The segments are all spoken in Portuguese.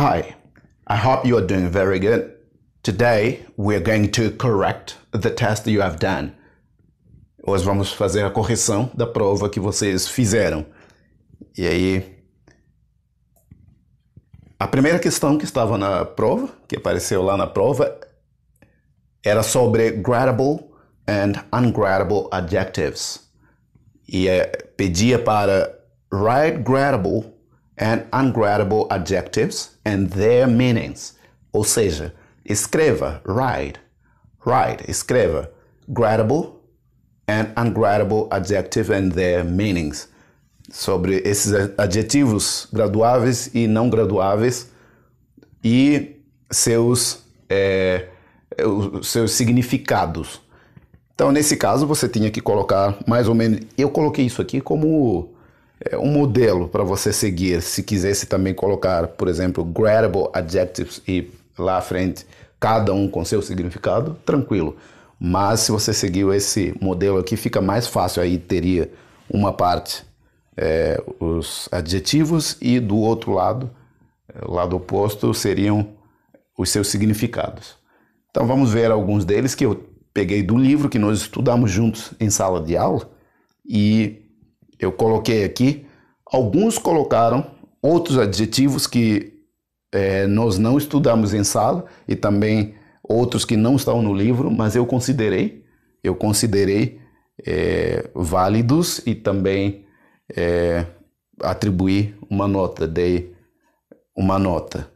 Hi, I hope you are doing very good. Today we're going to correct the test you have done. Hoje vamos fazer a correção da prova que vocês fizeram. E aí, a primeira questão que estava na prova, que apareceu lá na prova, era sobre gradable and ungradable adjectives. E é, pedia para write gradable and ungradable adjectives and their meanings. Ou seja, escreva write, write, escreva gradable and ungradable adjectives and their meanings. Sobre esses adjetivos graduáveis e não graduáveis e seus, é, seus significados. Então, nesse caso, você tinha que colocar mais ou menos. Eu coloquei isso aqui como é, um modelo para você seguir, se quisesse também colocar, por exemplo, gradable adjectives e lá à frente cada um com seu significado, tranquilo. Mas se você seguiu esse modelo aqui, fica mais fácil. Aí teria uma parte é, os adjetivos e do outro lado, é, lado oposto, seriam os seus significados. Então vamos ver alguns deles que eu peguei do livro que nós estudamos juntos em sala de aula e eu coloquei aqui. Alguns colocaram outros adjetivos que é, nós não estudamos em sala e também outros que não estão no livro, mas eu considerei, eu considerei é, válidos e também é, atribuí uma nota, dei uma nota.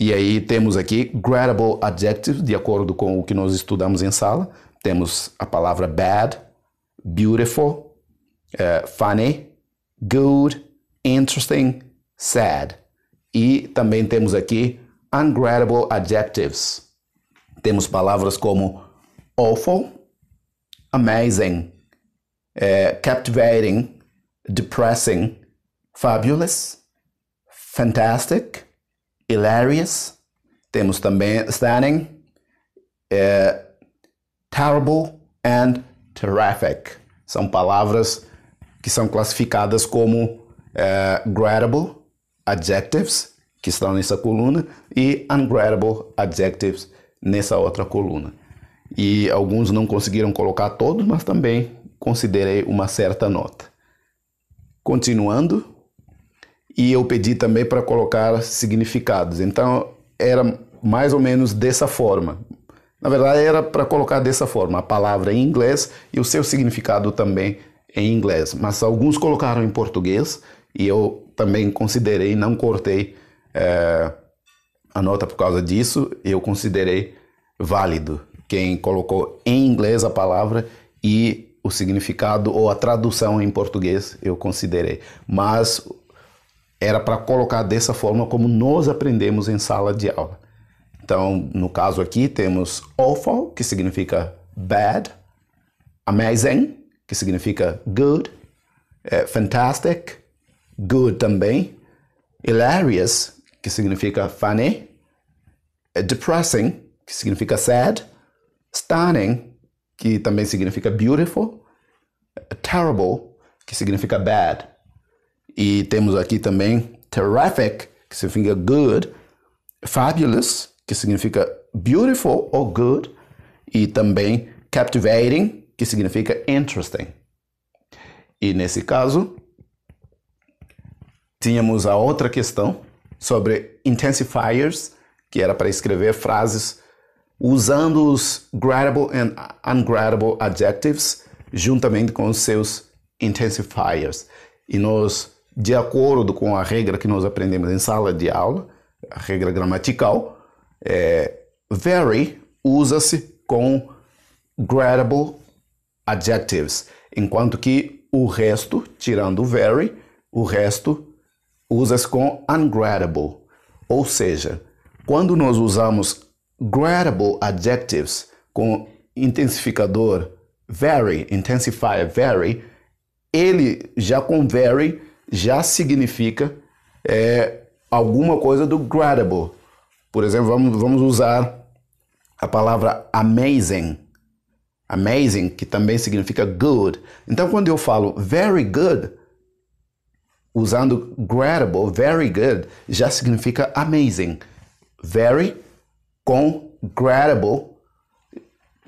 E aí temos aqui gradable adjectives, de acordo com o que nós estudamos em sala. Temos a palavra bad, beautiful, uh, funny, good, interesting, sad. E também temos aqui ungradable adjectives. Temos palavras como awful, amazing, uh, captivating, depressing, fabulous, fantastic, hilarious. Temos também stunning, uh, terrible and terrific. São palavras que são classificadas como é, gradable adjectives, que estão nessa coluna, e ungradable adjectives nessa outra coluna. E alguns não conseguiram colocar todos, mas também considerei uma certa nota. Continuando, e eu pedi também para colocar significados. Então, era mais ou menos dessa forma. Na verdade, era para colocar dessa forma a palavra em inglês e o seu significado também em inglês, mas alguns colocaram em português e eu também considerei, não cortei é, a nota por causa disso, eu considerei válido quem colocou em inglês a palavra e o significado ou a tradução em português eu considerei, mas era para colocar dessa forma como nós aprendemos em sala de aula. Então, no caso aqui, temos awful, que significa bad, amazing, que significa good, é, fantastic, good também, hilarious, que significa funny, eh, depressing, que significa sad, stunning, que também significa beautiful, eh, terrible, que significa bad. E temos aqui também terrific, que significa good, fabulous, que significa beautiful ou good, e também captivating, que significa interesting. E nesse caso, tínhamos a outra questão sobre intensifiers, que era para escrever frases usando os gradable and ungradable adjectives juntamente com os seus intensifiers. E nós, de acordo com a regra que nós aprendemos em sala de aula, a regra gramatical, é, very usa-se com gradable adjectives, enquanto que o resto, tirando o very, o resto usa-se com ungradable, ou seja, quando nós usamos gradable adjectives com intensificador very, intensify very, ele já com very já significa é, alguma coisa do gradable. Por exemplo, vamos, vamos usar a palavra amazing Amazing, que também significa good. Então, quando eu falo very good, usando gradable, very good, já significa amazing. Very com gradable,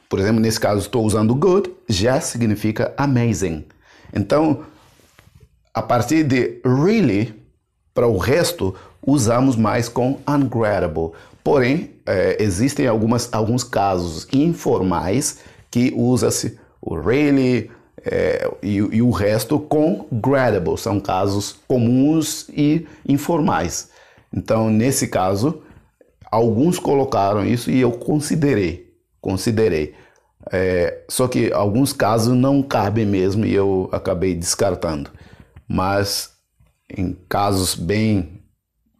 por exemplo, nesse caso estou usando good, já significa amazing. Então, a partir de really para o resto, usamos mais com ungradable. Porém, eh, existem algumas, alguns casos informais que usa-se o Rayleigh é, e, e, o resto com gradable, são casos comuns e informais. Então, nesse caso, alguns colocaram isso e eu considerei, considerei. É, só que alguns casos não cabem mesmo e eu acabei descartando. Mas em casos bem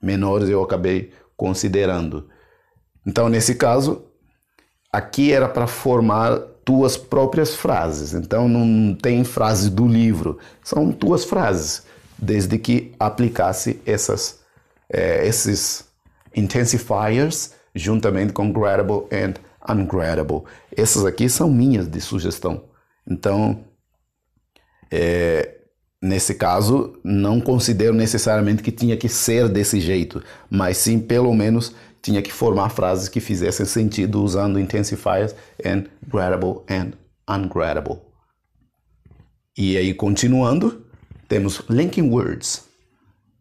menores eu acabei considerando. Então, nesse caso, aqui era para formar tuas próprias frases. Então não tem frase do livro, são tuas frases, desde que aplicasse essas, eh, esses intensifiers juntamente com gradable and ungradable. Essas aqui são minhas de sugestão. Então, eh, nesse caso, não considero necessariamente que tinha que ser desse jeito, mas sim pelo menos tinha que formar frases que fizessem sentido usando intensifiers and gradable and ungradable. E aí, continuando, temos linking words.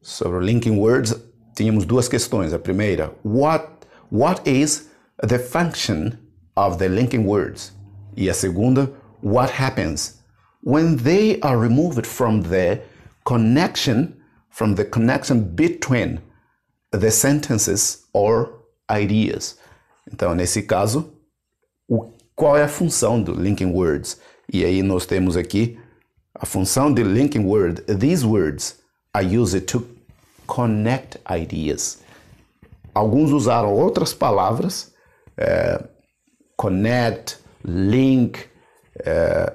Sobre linking words, tínhamos duas questões. A primeira, what, what is the function of the linking words? E a segunda, what happens when they are removed from the connection, from the connection between the sentences or ideas. Então, nesse caso, o, qual é a função do linking words? E aí nós temos aqui a função de linking word. These words are used to connect ideas. Alguns usaram outras palavras, é, connect, link, é,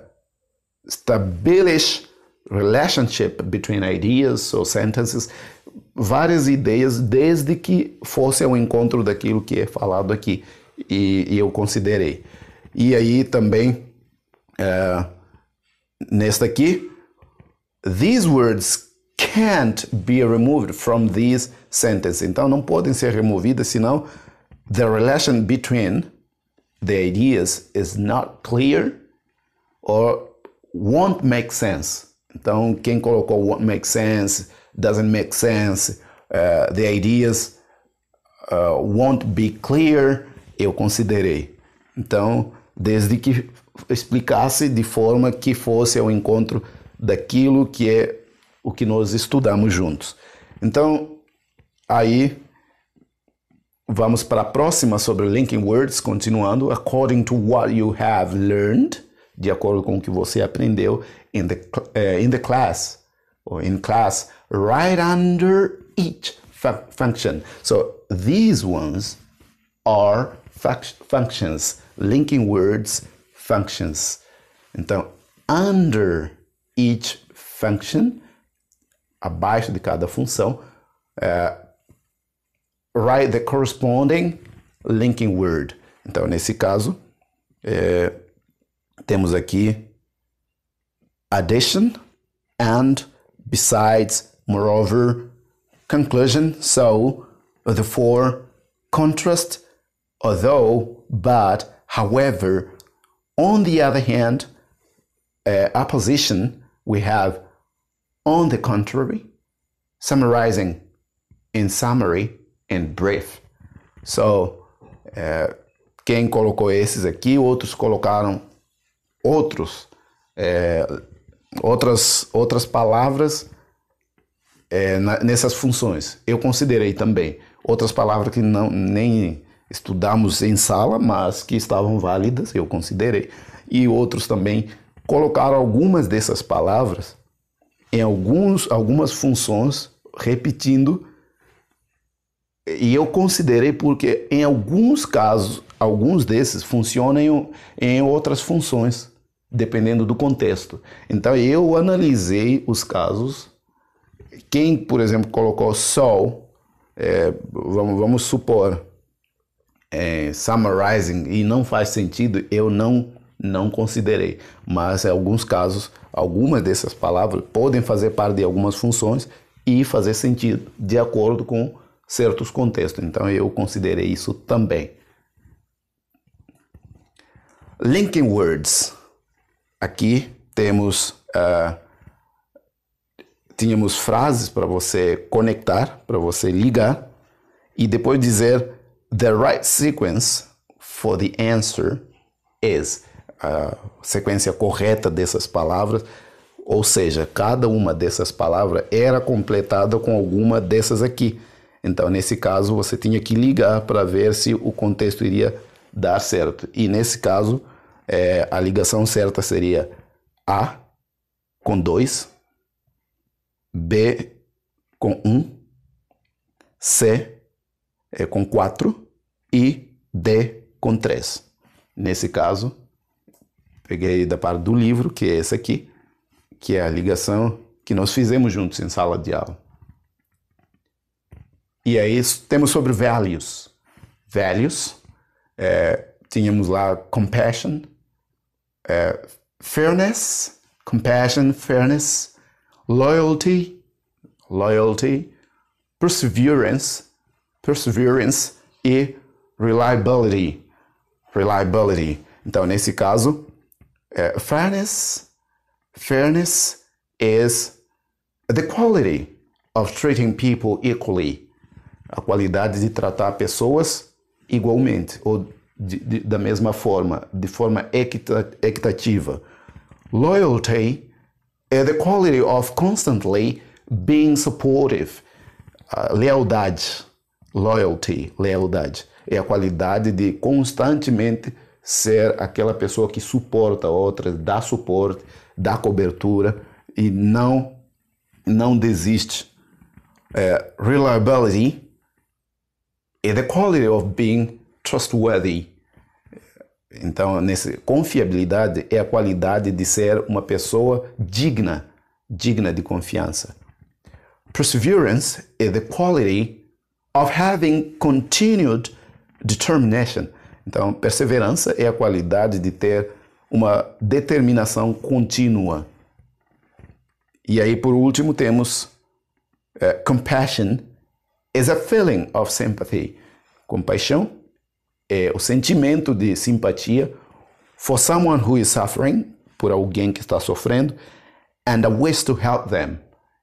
establish relationship between ideas or sentences várias ideias desde que fosse ao encontro daquilo que é falado aqui e, e eu considerei. E aí também uh, nesta aqui, these words can't be removed from these sentences. Então não podem ser removidas, senão the relation between the ideas is not clear or won't make sense. Então quem colocou won't make sense doesn't make sense, uh, the ideas uh, won't be clear, eu considerei. Então, desde que explicasse de forma que fosse ao encontro daquilo que é o que nós estudamos juntos. Então, aí vamos para a próxima sobre linking words, continuando. According to what you have learned, de acordo com o que você aprendeu in the, uh, in the class, ou in class, right under each fu function. So these ones are functions, linking words, functions. Então, under each function, abaixo de cada função, write eh, the corresponding linking word. Então, nesse caso, é, eh, temos aqui addition and besides Moreover, conclusion, so, therefore, contrast, although, but, however, on the other hand, uh, opposition, we have on the contrary, summarizing in summary, in brief. So, uh, quem colocou esses aqui, outros colocaram outros, é, uh, outras, outras palavras é, na, nessas funções. Eu considerei também outras palavras que não nem estudamos em sala, mas que estavam válidas, eu considerei, e outros também colocaram algumas dessas palavras em alguns, algumas funções, repetindo, e eu considerei porque em alguns casos, alguns desses funcionam em, em outras funções, dependendo do contexto. Então eu analisei os casos quem, por exemplo, colocou sol, é, vamos, vamos supor, é, summarizing, e não faz sentido, eu não, não considerei. Mas em alguns casos, algumas dessas palavras podem fazer parte de algumas funções e fazer sentido de acordo com certos contextos. Então eu considerei isso também. Linking words. Aqui temos uh, tínhamos frases para você conectar, para você ligar e depois dizer the right sequence for the answer is a sequência correta dessas palavras, ou seja, cada uma dessas palavras era completada com alguma dessas aqui. Então, nesse caso, você tinha que ligar para ver se o contexto iria dar certo. E nesse caso, é, a ligação certa seria A com dois. B com 1, um, C é com 4 e D com 3. Nesse caso, peguei da parte do livro, que é esse aqui, que é a ligação que nós fizemos juntos em sala de aula. E aí temos sobre values. Values, é, tínhamos lá compassion, é, fairness, compassion, fairness, loyalty, loyalty, perseverance, perseverance e reliability, reliability. Então, nesse caso, é, fairness, fairness is the quality of treating people equally. A qualidade de tratar pessoas igualmente ou de, de, da mesma forma, de forma equitativa. Loyalty é the quality of constantly being supportive. Uh, lealdade, loyalty, lealdade. É a qualidade de constantemente ser aquela pessoa que suporta outras, dá suporte, dá cobertura e não não desiste. Uh, reliability é the quality of being trustworthy. Então, nesse, confiabilidade é a qualidade de ser uma pessoa digna, digna de confiança. Perseverance is the quality of having continued determination. Então, perseverança é a qualidade de ter uma determinação contínua. E aí, por último, temos uh, compassion is a feeling of sympathy. Compaixão é, o sentimento de simpatia for someone who is suffering, por alguém que está sofrendo, and a wish to help them,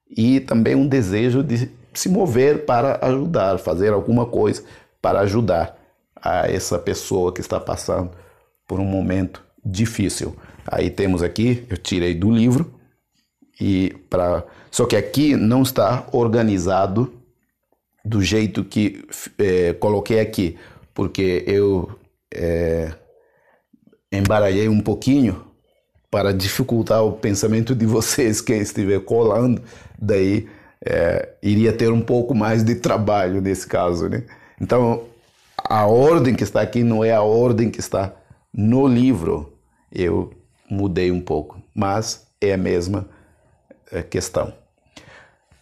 e também um desejo de se mover para ajudar, fazer alguma coisa para ajudar a essa pessoa que está passando por um momento difícil. Aí temos aqui, eu tirei do livro e para só que aqui não está organizado do jeito que é, coloquei aqui porque eu é, embaralhei um pouquinho para dificultar o pensamento de vocês que estiver colando, daí é, iria ter um pouco mais de trabalho nesse caso, né? Então a ordem que está aqui não é a ordem que está no livro. Eu mudei um pouco, mas é a mesma é, questão.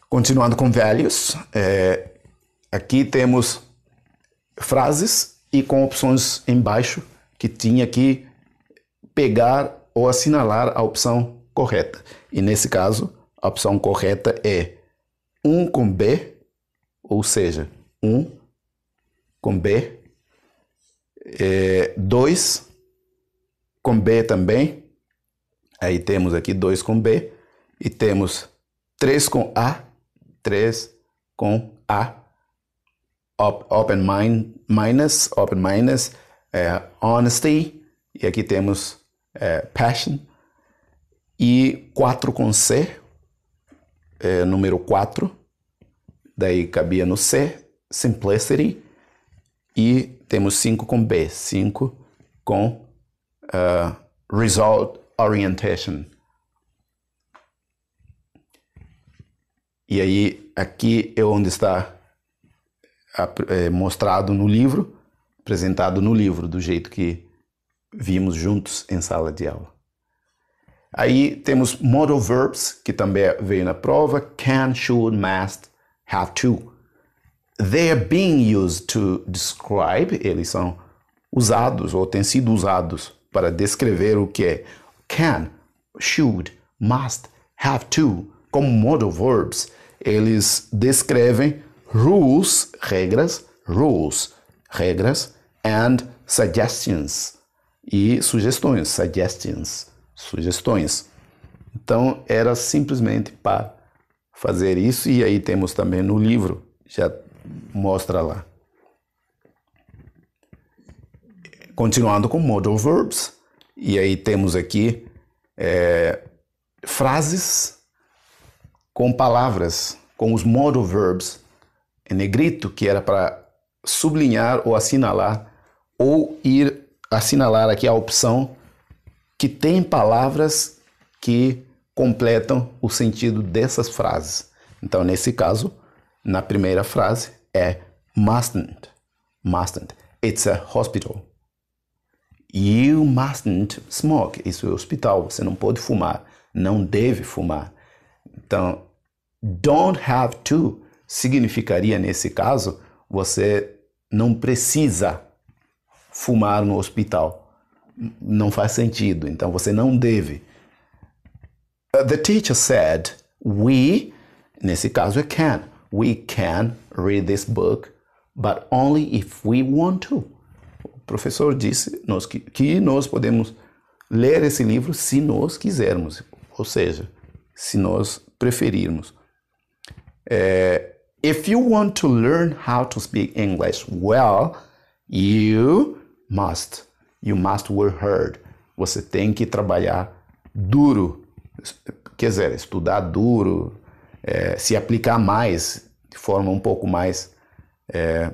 Continuando com velhos, é, aqui temos frases e com opções embaixo que tinha que pegar ou assinalar a opção correta. E nesse caso, a opção correta é 1 com B, ou seja, 1 com B, 2 é, com B também, aí temos aqui 2 com B, e temos 3 com A, 3 com A, open mind, minus, open minus, é, honesty, e aqui temos é, passion, e 4 com C, é, número 4, daí cabia no C, simplicity, e temos 5 com B, 5 com uh, result orientation. E aí, aqui é onde está eh, mostrado no livro, apresentado no livro, do jeito que vimos juntos em sala de aula. Aí temos modal verbs, que também é, veio na prova, can, should, must, have to. They are being used to describe, eles são usados ou têm sido usados para descrever o que é can, should, must, have to, como modal verbs. Eles descrevem rules, regras, rules, regras, and suggestions, e sugestões, suggestions, sugestões. Então, era simplesmente para fazer isso, e aí temos também no livro, já mostra lá. Continuando com modal verbs, e aí temos aqui é, frases com palavras, com os modal verbs negrito, que era para sublinhar ou assinalar, ou ir assinalar aqui a opção que tem palavras que completam o sentido dessas frases. Então, nesse caso, na primeira frase é mustn't, mustn't. It's a hospital. You mustn't smoke. Isso é hospital. Você não pode fumar. Não deve fumar. Então, don't have to significaria, nesse caso, você não precisa fumar no hospital. Não faz sentido, então você não deve. Uh, the teacher said, we, nesse caso é can, we can read this book, but only if we want to. O professor disse nós que, que nós podemos ler esse livro se nós quisermos, ou seja, se nós preferirmos. É, If you want to learn how to speak English well, you must. You must work hard. Você tem que trabalhar duro. Quer dizer, estudar duro, é, se aplicar mais, de forma um pouco mais é,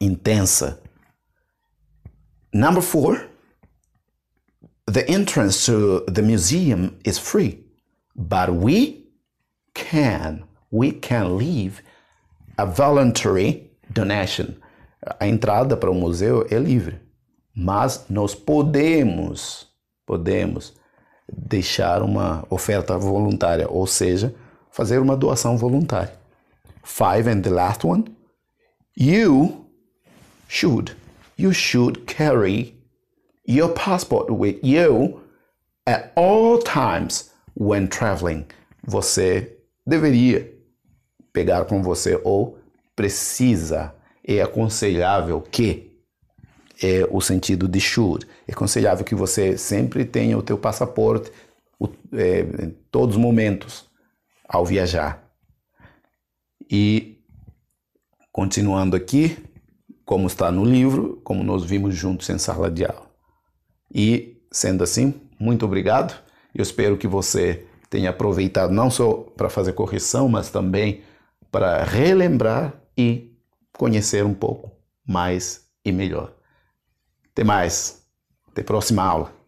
intensa. Number four, the entrance to the museum is free, but we can we can leave a voluntary donation. A entrada para o museu é livre, mas nós podemos, podemos deixar uma oferta voluntária, ou seja, fazer uma doação voluntária. Five and the last one, you should you should carry your passport with you at all times when traveling. Você deveria pegar com você ou precisa, é aconselhável que é o sentido de should. É aconselhável que você sempre tenha o teu passaporte o, é, em todos os momentos ao viajar. E continuando aqui, como está no livro, como nós vimos juntos em sala de aula. E sendo assim, muito obrigado. Eu espero que você tenha aproveitado não só para fazer correção, mas também para relembrar e conhecer um pouco mais e melhor. Até mais. Até a próxima aula.